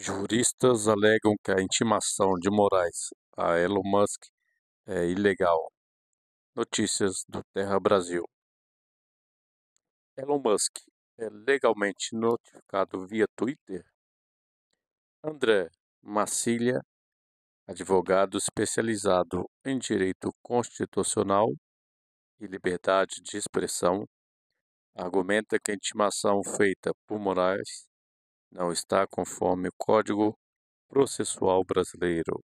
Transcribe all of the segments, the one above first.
Juristas alegam que a intimação de Moraes a Elon Musk é ilegal. Notícias do Terra Brasil. Elon Musk é legalmente notificado via Twitter? André Macilha, advogado especializado em direito constitucional e liberdade de expressão, argumenta que a intimação feita por Moraes não está conforme o Código Processual Brasileiro.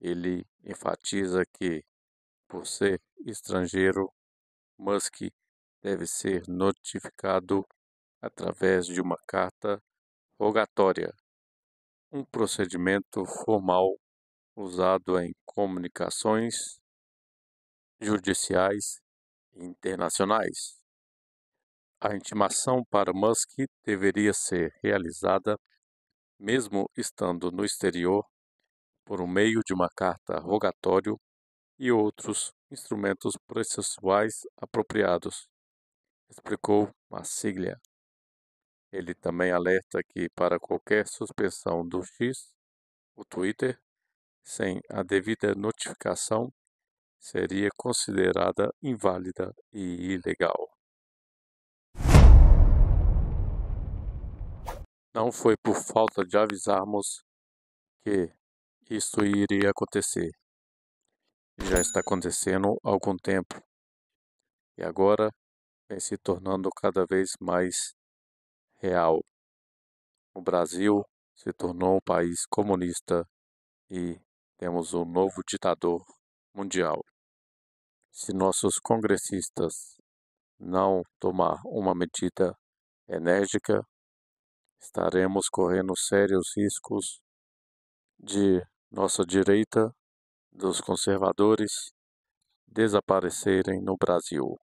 Ele enfatiza que, por ser estrangeiro, Musk deve ser notificado através de uma carta rogatória, um procedimento formal usado em comunicações judiciais internacionais. A intimação para Musk deveria ser realizada, mesmo estando no exterior, por meio de uma carta rogatório e outros instrumentos processuais apropriados, explicou Massiglia. Ele também alerta que, para qualquer suspensão do X, o Twitter, sem a devida notificação, seria considerada inválida e ilegal. Não foi por falta de avisarmos que isso iria acontecer. Já está acontecendo há algum tempo. E agora vem se tornando cada vez mais real. O Brasil se tornou um país comunista e temos um novo ditador mundial. Se nossos congressistas não tomar uma medida enérgica, estaremos correndo sérios riscos de nossa direita, dos conservadores, desaparecerem no Brasil.